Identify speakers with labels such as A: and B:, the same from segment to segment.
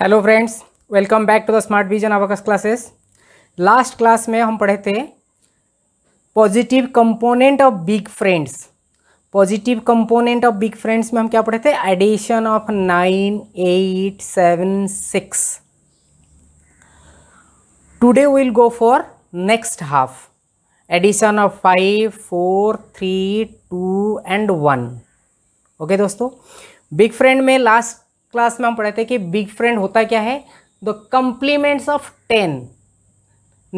A: Hello friends welcome back to the smart vision abacus classes last class में हम पढ़े थे positive component of big friends positive component of big friends में हम क्या पढ़े थे addition of nine eight seven six today will go for next half addition of five four three two and one okay दोस्तों big friend में last class में हम पढ़ाते हैं कि बिग फ्रेंड होता क्या है the complements of ten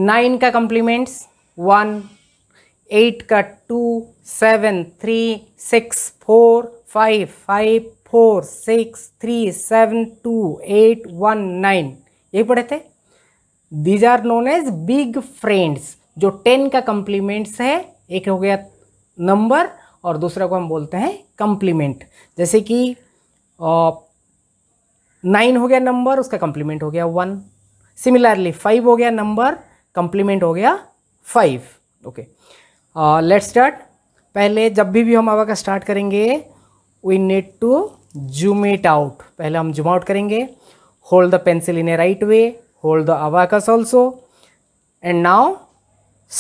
A: nine का कंप्लीमेंट्स वन एट का two seven three six four five five four six three seven two eight one nine ये पढ़े थे these are known as big friends जो ten का कंप्लीमेंट्स है एक हो गया नंबर और दूसरा को हम बोलते हैं कंप्लीमेंट जैसे कि नाइन हो गया नंबर उसका कंप्लीमेंट हो गया वन सिमिलरली फाइव हो गया नंबर कंप्लीमेंट हो गया फाइव ओके लेट स्टार्ट पहले जब भी भी हम आवा का स्टार्ट करेंगे we need to zoom it out पहले हम जूम आउट करेंगे hold the pencil in a right way hold the abacus also and now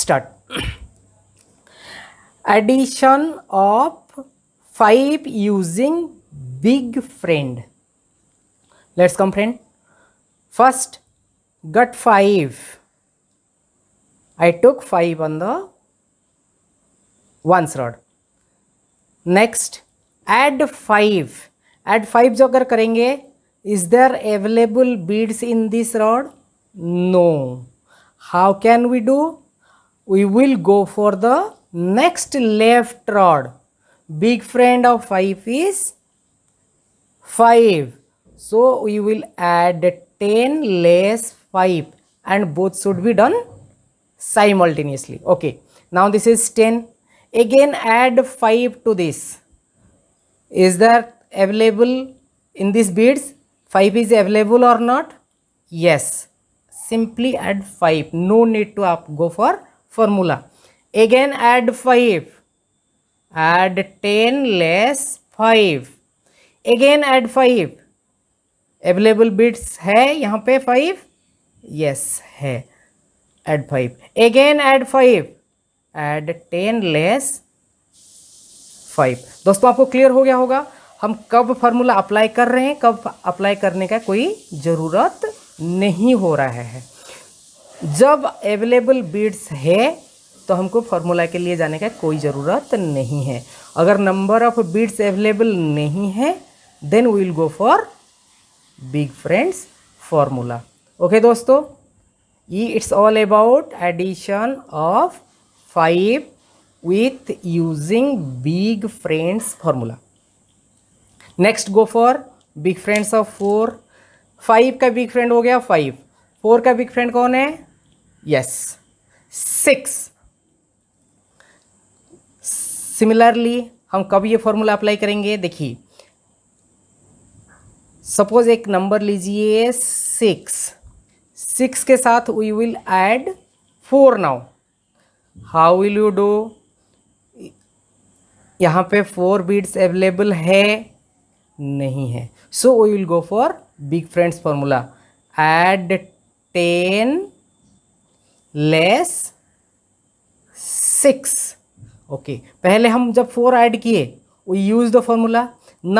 A: start addition of five using big friend let's come friend first got 5 I took 5 on the 1's rod next add 5 add 5 जो अगर करेंगे is there available beads in this rod no how can we do we will go for the next left rod big friend of 5 is 5 So you will add 10 less 5 and both should be done simultaneously. Okay. Now this is 10. Again add 5 to this. Is there available in these beads? 5 is available or not? Yes. Simply add 5. No need to up go for formula. Again add 5. Add 10 less 5. Again add 5 available beads है यहाँ पे five yes है add five again add five add ten less five दोस्तों आपको clear हो गया होगा हम कब फार्मूला अप्लाई कर रहे हैं कब अप्लाई करने का कोई ज़रूरत नहीं हो रहा है जब अवेलेबल बीड्स है तो हमको फार्मूला के लिए जाने का कोई ज़रूरत नहीं है अगर नंबर ऑफ बीड्स अवेलेबल नहीं है then we will go for big friends formula okay दोस्तों ई it's all about addition of five with using big friends formula next go for big friends of four five का big friend हो गया five four का big friend कौन है yes six similarly हम कब ये फॉर्मूला अप्लाई करेंगे देखिए सपोज एक नंबर लीजिए सिक्स सिक्स के साथ we will add four now how will you do यहाँ पे फोर बीड्स अवेलेबल है नहीं है so we will go for big friends formula add ten less six okay पहले हम जब फोर ऐड किए we use the formula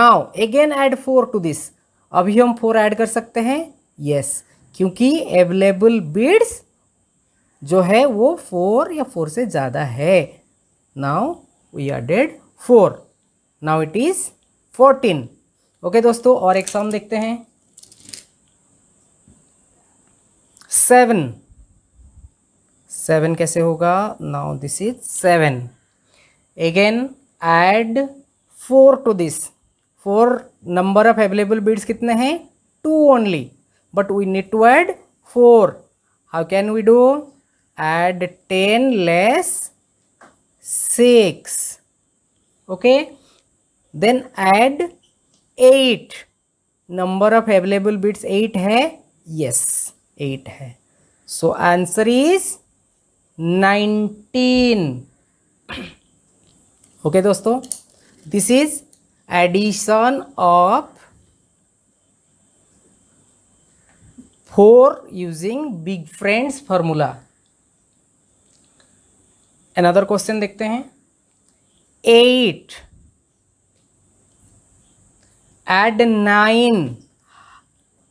A: now again add four to this अभी हम फोर ऐड कर सकते हैं यस क्योंकि अवेलेबल बीड्स जो है वो फोर या फोर से ज़्यादा है now we are add four now it is fourteen okay दोस्तों और एक सम देखते हैं सेवन सेवन कैसे होगा now this is seven again add four to this four number of available beads कितने हैं two only but we need to add four how can we do add ten less six okay then add eight number of available beads eight है yes eight है so answer is nineteen okay दोस्तों this is addition of 4 using big friends formula another question देखते हैं eight add nine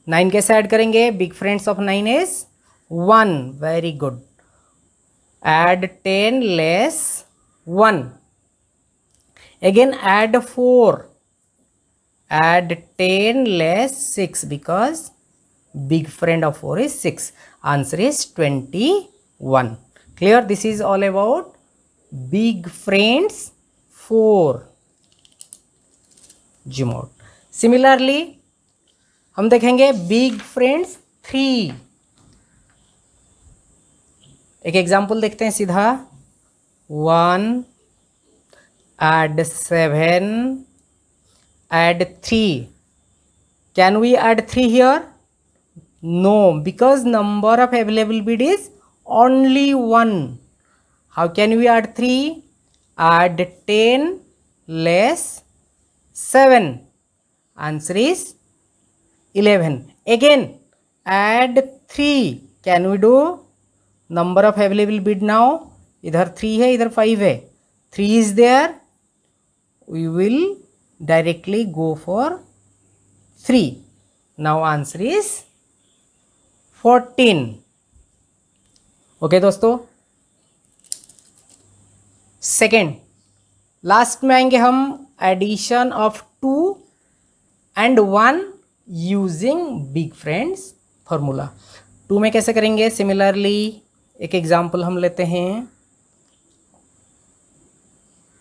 A: nine कैसे add करेंगे big friends of nine is one very good add ten less one again add 4 add 10 less 6 because big friend of 4 is 6 answer is 21 clear this is all about big friends 4 zoom out similarly हम देखेंगे big friends 3 एक example देखते हैं सिधा 1 add 7 add 3 can we add 3 here no because number of available bid is only 1 how can we add 3 add 10 less 7 answer is 11 again add 3 can we do number of available bid now इधर three है इधर five है three is there we will directly go for 3. Now answer is 14. Okay okay, दोस्तों second last में आएंगे हम addition of two and one using big friends formula two में कैसे करेंगे सिमिलरली एक एग्जांपल हम लेते हैं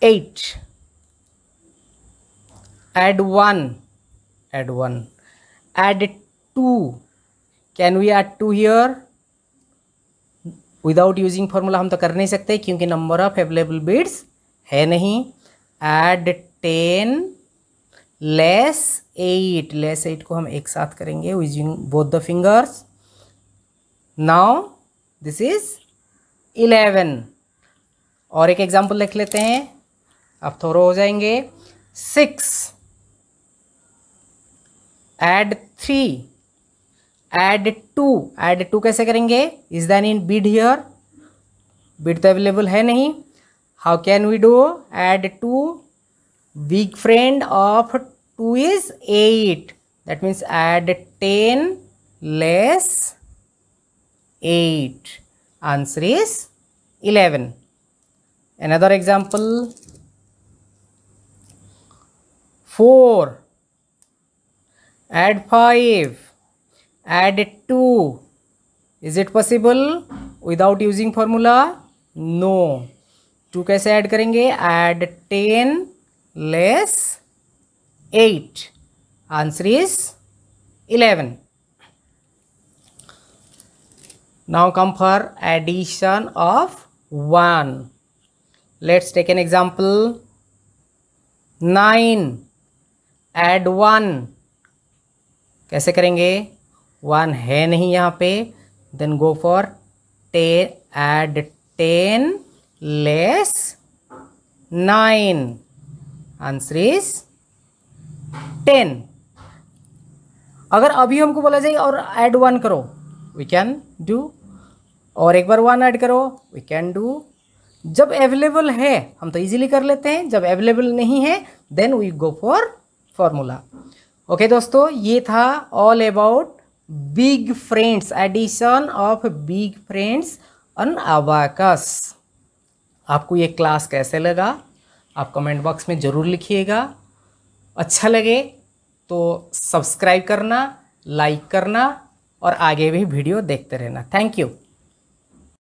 A: eight add one add one add two can we add two here without using formula हम तो कर नहीं सकते क्योंकि नंबर ऑफ एवेलेबल बिड्स है नहीं add ten less eight less eight को हम एक साथ करेंगे using both the fingers now this is eleven और एक एग्जाम्पल लिख लेते हैं आप थोड़ा हो जाएंगे six add three add two add two कैसे करेंगे is then in bead here bead तो अवेलेबल है नहीं how can we do add two big friend of two is eight that add ten less eight answer is eleven another example four add 5 add 2 is it possible without using formula no 2 कैसे add करेंगे add 10 less 8 answer is 11 now come for addition of 1 let's take an example 9 add 1 कैसे करेंगे one है नहीं यहाँ पे then go for ten add ten less nine answer is ten अगर अभी हमको बोला जाए और ऐड वन करो वी कैन डू और एक बार वन ऐड करो वी कैन डू जब अवेलेबल है हम तो इजीली कर लेते हैं जब अवेलेबल नहीं है then we go for formula okay okay, दोस्तों ये था all about big friends edition of big friends on abacus आपको ये क्लास कैसे लगा आप कमेंट बॉक्स में ज़रूर लिखिएगा अच्छा लगे तो सब्सक्राइब करना लाइक करना और आगे भी वीडियो देखते रहना थैंक यू